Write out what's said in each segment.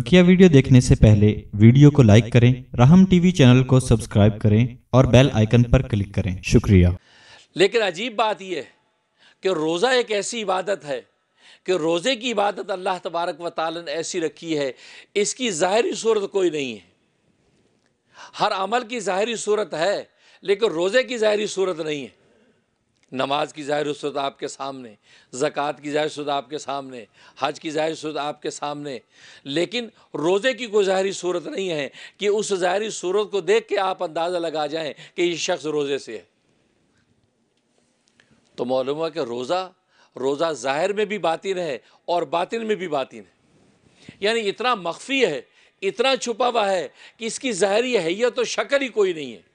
बकिया वीडियो देखने से पहले वीडियो को लाइक करें राहम टीवी चैनल को सब्सक्राइब करें और बेल आइकन पर क्लिक करें शुक्रिया लेकिन अजीब बात यह है कि रोज़ा एक ऐसी इबादत है कि रोज़े की इबादत अल्लाह तबारक व ताल ने ऐसी रखी है इसकी ज़ाहरी सूरत कोई नहीं है हर अमल की ज़ाहरी सूरत है लेकिन रोज़े की ज़ाहरी सूरत नहीं है नमाज की ज़ाहिर शुद आपके सामने ज़क़़त की ज़ाहिर शुद आपके सामने हज की ज़ाहिर शुद आपके सामने लेकिन रोज़े की कोई ज़ाहरी सूरत नहीं है कि उस ज़ाहरी सूरत को देख के आप अंदाज़ा लगा जाएं कि ये शख्स रोज़े से है तो मालूम है कि रोज़ा रोज़ा ज़ाहिर में भी बातिन है और बातिन में भी बातिन है यानी इतना मख्फी है इतना छुपा हुआ है कि इसकी ज़ाहरी हैत तो शक्ल ही कोई नहीं है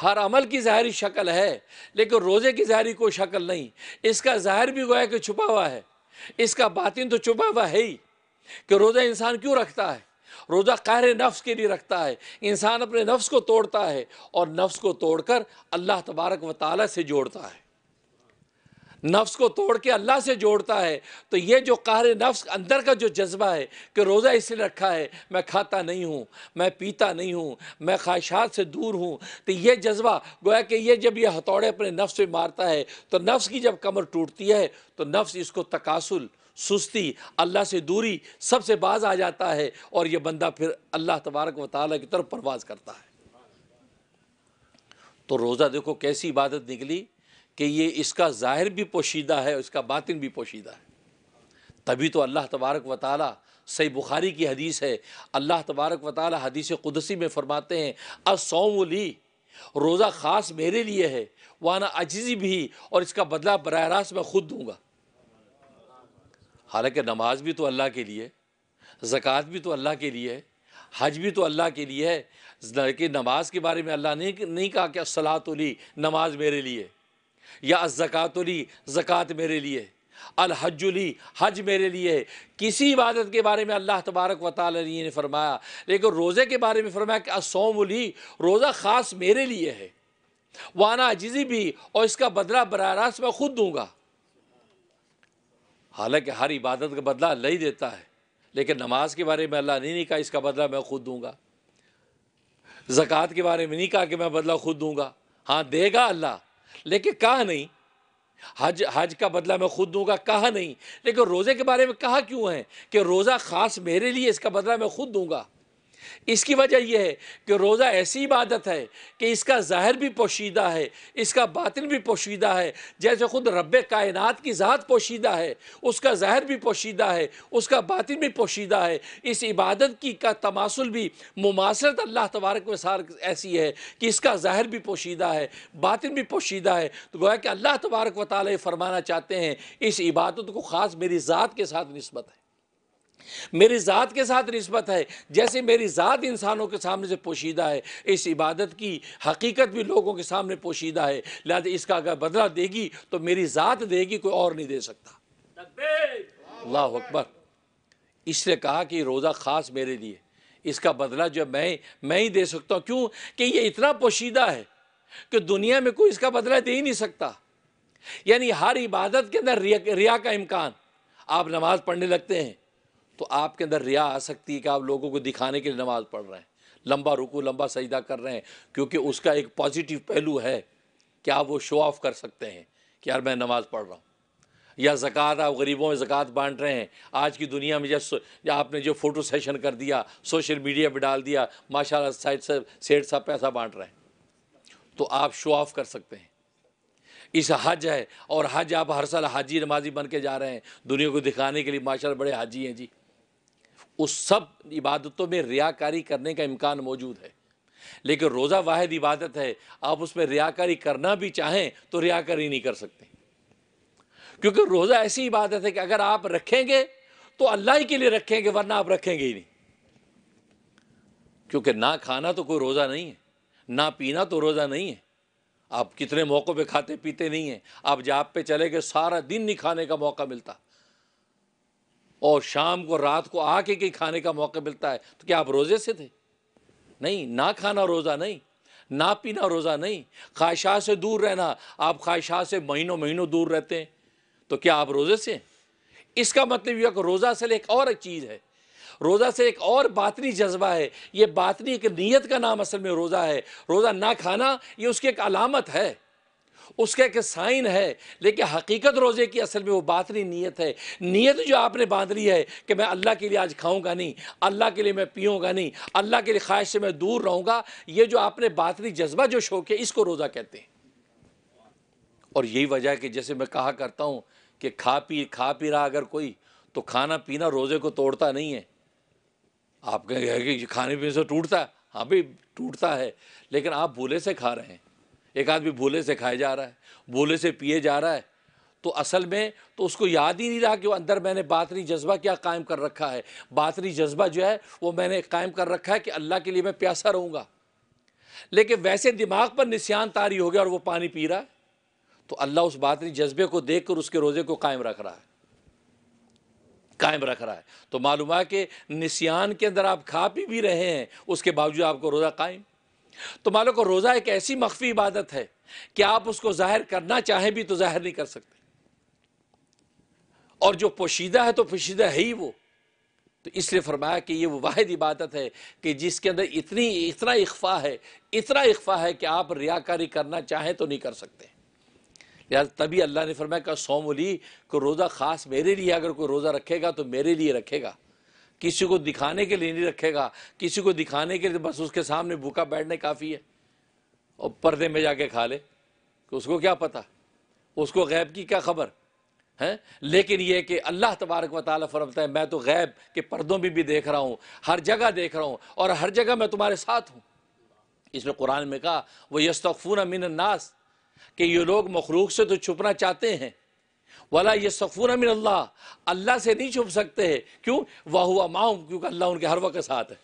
हर अमल की ज़ाहरी शक्ल है लेकिन रोज़े की ज़ाहरी कोई शक्ल नहीं इसका ज़ाहिर भी गोया कि छुपा हुआ है इसका बातिन तो छुपा हुआ है ही कि रोज़ा इंसान क्यों रखता है रोज़ा कहरे नफ्स के लिए रखता है इंसान अपने नफ्स को तोड़ता है और नफ्स को तोड़कर अल्लाह तबारक व ताली से जोड़ता है नफ्स को तोड़ के अल्लाह से जोड़ता है तो ये जो कहर नफ्स अंदर का जो जज्बा है कि रोज़ा इसलिए रखा है मैं खाता नहीं हूँ मैं पीता नहीं हूँ मैं ख्वाहिशात से दूर हूँ तो ये जज्बा गोया कि ये जब ये हथौड़े अपने नफ्स पे मारता है तो नफ्स की जब कमर टूटती है तो नफ्स इसको तकासुल सुस्ती अल्लाह से दूरी सबसे बाज आ जाता है और यह बंदा फिर अल्लाह तबारक व ताली की तरफ परवाज करता है तो रोज़ा देखो कैसी इबादत निकली कि ये इसका ज़ाहिर भी पोशीदा है इसका बातिन भी पोशीदा है तभी तो अल्लाह तबारक व सही बुखारी की हदीस है अल्लाह तबारक व ताली हदीस कुदसी में फ़रमाते हैं असोम ली रोज़ा ख़ास मेरे लिए है वाना अजीज़ी भी और इसका बदला बराह रास्त मैं ख़ुद दूँगा हालांकि नमाज भी तो अल्लाह के लिए ज़क़़त भी तो अल्लाह के लिए है हज भी तो अल्लाह के लिए है कि नमाज के बारे में अल्लाह ने नहीं, कहा कि असलात ली नमाज मेरे लिए या ज़क़़तली जक़ात मेरे लिए अलहजुली हज मेरे लिए है किसी इबादत के बारे में अल्लाह तबारक व ने फरमाया लेकिन रोज़े के बारे में फरमाया कि असोमली रोज़ा ख़ास मेरे लिए है वाना अजीज़ी भी और इसका बदला बर रास्त मैं खुद दूंगा हालांकि हर इबादत का बदला अल्लाह ही देता है लेकिन नमाज के बारे में अल्लाह नहीं, नहीं कहा इसका बदला मैं खुद दूंगा जक़ात के बारे में नहीं कहा कि मैं बदला खुद दूंगा हाँ देगा अल्लाह लेकिन कहा नहीं हज हज का बदला मैं खुद दूंगा कहा नहीं लेकिन रोज़े के बारे में कहा क्यों है कि रोज़ा ख़ास मेरे लिए इसका बदला मैं खुद दूंगा इसकी वजह यह है कि रोज़ा ऐसी इबादत है कि इसका ज़ाहिर भी पोशीदा है इसका बातिन भी पोशीदा है जैसे ख़ुद रब कायनात की ज़ात पोशीदा है उसका ज़ाहिर भी पोशीदा है उसका बातिन भी पोशीदा है इस इबादत की का तमासुल भी मुमासरत अल्लाह तबारक वसार ऐसी है कि इसका ज़ाहिर भी पोशीदा है बातिन भी पोशीदा है तो गोया कि अल्लाह तबारक वाले फरमाना चाहते हैं इस इबादत को ख़ास मेरी ज़ात के साथ नस्बत है मेरी ज़ात के साथ नस्बत है जैसे मेरी ज़ात इंसानों के सामने से पोशीदा है इस इबादत की हकीकत भी लोगों के सामने पोशीदा है लिहाजा इसका अगर बदला देगी तो मेरी ज़ात देगी कोई और नहीं दे सकता अल्लाह अकबर इसलिए कहा कि रोज़ा ख़ास मेरे लिए इसका बदला जो मैं मैं ही दे सकता हूँ क्यों कि ये इतना पोशीदा है कि दुनिया में कोई इसका बदला दे ही नहीं सकता यानी हर इबादत के अंदर रिया, रिया का इम्कान आप नमाज़ पढ़ने लगते हैं तो आपके अंदर रिया आ सकती है कि आप लोगों को दिखाने के लिए नमाज़ पढ़ रहे हैं लंबा रुकू लंबा सजदा कर रहे हैं क्योंकि उसका एक पॉजिटिव पहलू है कि आप वो शो ऑफ कर सकते हैं कि यार मैं नमाज़ पढ़ रहा हूँ या ज़क़़त आप गरीबों में ज़क़़त बांट रहे हैं आज की दुनिया में जब आपने जो फ़ोटो सेशन कर दिया सोशल मीडिया पर डाल दिया माशाला साइड से सेठ साहब पैसा बांट रहे हैं तो आप शो ऑफ कर सकते हैं इस हज है और हज आप हर साल हाजी नमाजी बन के जा रहे हैं दुनिया को दिखाने के लिए माशाल्लाह बड़े हाजी हैं जी उस सब इबादतों में रियाकारी करने का इम्कान मौजूद है लेकिन रोज़ा वाहिद इबादत है आप उसमें रियाकारी करना भी चाहें तो रियाकारी नहीं कर सकते क्योंकि रोज़ा ऐसी इबादत है कि अगर आप रखेंगे तो अल्लाह ही के लिए रखेंगे वरना आप रखेंगे ही नहीं क्योंकि ना खाना तो कोई रोज़ा नहीं है ना पीना तो रोज़ा नहीं है आप कितने मौक़ों पे खाते पीते नहीं हैं आप जाप पे चले गए सारा दिन नहीं खाने का मौका मिलता और शाम को रात को आके कहीं खाने का मौका मिलता है तो क्या आप रोज़े से थे नहीं ना खाना रोज़ा नहीं ना पीना रोज़ा नहीं ख्वाहिशा से दूर रहना आप ख्वाहिशा से महीनों महीनों दूर रहते हैं तो क्या आप रोज़े से इसका मतलब यह रोज़ा से एक और एक चीज़ है रोज़ा से एक और बातनी जज्बा है ये बातनी एक नीयत का नाम असल में रोज़ा है रोज़ा ना खाना ये उसकी एक अलामत है उसका एक साइन है लेकिन हकीकत रोज़े की असल में वो बात नहीं नीयत है नीयत जो आपने बांध ली है कि मैं अल्लाह के लिए आज खाऊंगा नहीं अल्लाह के लिए मैं पीऊँगा नहीं अल्लाह के लिए ख्वाहिश से मैं दूर रहूँगा ये जो आपने बातनी जज्बा जो शौक है इसको रोज़ा कहते हैं और यही वजह है कि जैसे मैं कहा करता हूँ कि खा पी खा पी रहा अगर कोई तो खाना पीना रोज़े को तोड़ता नहीं है आप कहेंगे कि खाने पीने से टूटता है हाँ भाई टूटता है लेकिन आप भूले से खा रहे हैं एक आदमी भोले से खाया जा रहा है भोले से पिए जा रहा है तो असल में तो उसको याद ही नहीं रहा कि अंदर मैंने बातरी जज्बा क्या कायम कर रखा है बातरी जज्बा जो है वो मैंने कायम कर रखा है कि अल्लाह के लिए मैं प्यासा रहूँगा लेकिन वैसे दिमाग पर निशान तारी हो गया और वो पानी पी रहा है तो अल्लाह उस बातरी जज्बे को देख कर उसके रोज़े को कायम रख रहा है कायम रख रहा है तो मालूम है कि निशान के अंदर आप खा पी भी रहे हैं उसके बावजूद आपको रोज़ा कायम तो लो को रोज़ा एक ऐसी मख्फी इबादत है कि आप उसको ज़ाहिर करना चाहें भी तो ज़ाहिर नहीं कर सकते और जो पोशीदा है तो पोशीदा है ही वो तो इसलिए फरमाया कि ये वो वाद इबादत है कि जिसके अंदर इतनी इतना इख्फा है इतना इख्फा है कि आप रियाकारी करना चाहें तो नहीं कर सकते यार तभी अल्लाह ने फरमाया का सोमली को रोज़ा ख़ास मेरे लिए अगर कोई रोज़ा रखेगा तो मेरे लिए रखेगा किसी को दिखाने के लिए नहीं रखेगा किसी को दिखाने के लिए तो बस उसके सामने भूखा बैठने काफ़ी है और पर्दे में जाके खा ले तो उसको क्या पता उसको गैब की क्या खबर है लेकिन यह कि अल्लाह तबारक व फरमता है मैं तो गैब के पर्दों में भी, भी देख रहा हूँ हर जगह देख रहा हूँ और हर जगह मैं तुम्हारे साथ हूँ इसमें कुरान में कहा वो यस्तफ़ून मिन नास कि ये लोग मखलूक से तो छुपना चाहते हैं वाला ये सफून अमिन अल्लाह अल्लाह से नहीं छुप सकते हैं क्यों वाह हुआ माउम क्योंकि अल्लाह उनके हर वक्त साथ है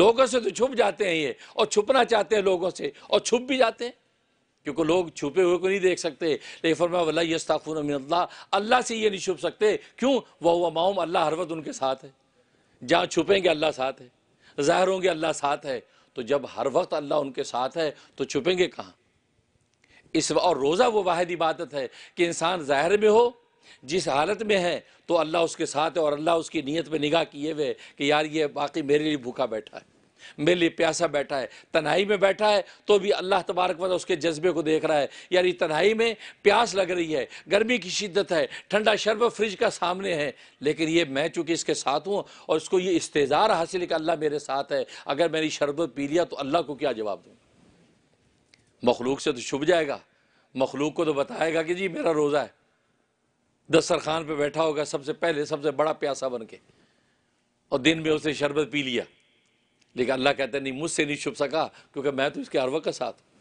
लोगों से तो छुप जाते हैं ये और छुपना चाहते हैं लोगों से और छुप भी जाते हैं क्योंकि लोग छुपे हुए को नहीं देख सकते लेकिन फरमा ये सफून अमिन अल्लाह अल्लाह से ये नहीं छुप सकते क्यों वह हुआ माउम अल्लाह हर वक्त उनके साथ है जहाँ छुपेंगे अल्लाह साथ है ज़ाहिर होंगे अल्लाह साथ है तो जब हर वक्त अल्लाह उनके साथ है तो छुपेंगे कहाँ इस और रोज़ा वो वाद इबादत है कि इंसान ज़ाहिर में हो जिस हालत में है तो अल्लाह उसके साथ है और अल्लाह उसकी नीयत में निगाह किए हुए कि यार ये बाकी मेरे लिए भूखा बैठा है मेरे लिए प्यासा बैठा है तन्हाई में बैठा है तो भी अल्लाह तबारक वाला उसके जज्बे को देख रहा है यानी तन्हाई में प्यास लग रही है गर्मी की शिद्दत है ठंडा शरबत फ्रिज का सामने है लेकिन ये मैं चूँकि इसके साथ हूँ और इसको ये इस्तेज़ार हासिल कि अल्लाह मेरे साथ है अगर मेरी शरबत पी लिया तो अल्लाह को क्या जवाब दूँ मखलूक से तो छुप जाएगा मखलूक को तो बताएगा कि जी मेरा रोज़ा है दस्तरखान पे बैठा होगा सबसे पहले सबसे बड़ा प्यासा बन के और दिन में उसने शरबत पी लिया लेकिन अल्लाह कहते नहीं मुझसे नहीं छुप सका क्योंकि मैं तो इसके हर वक्त का साथ हूँ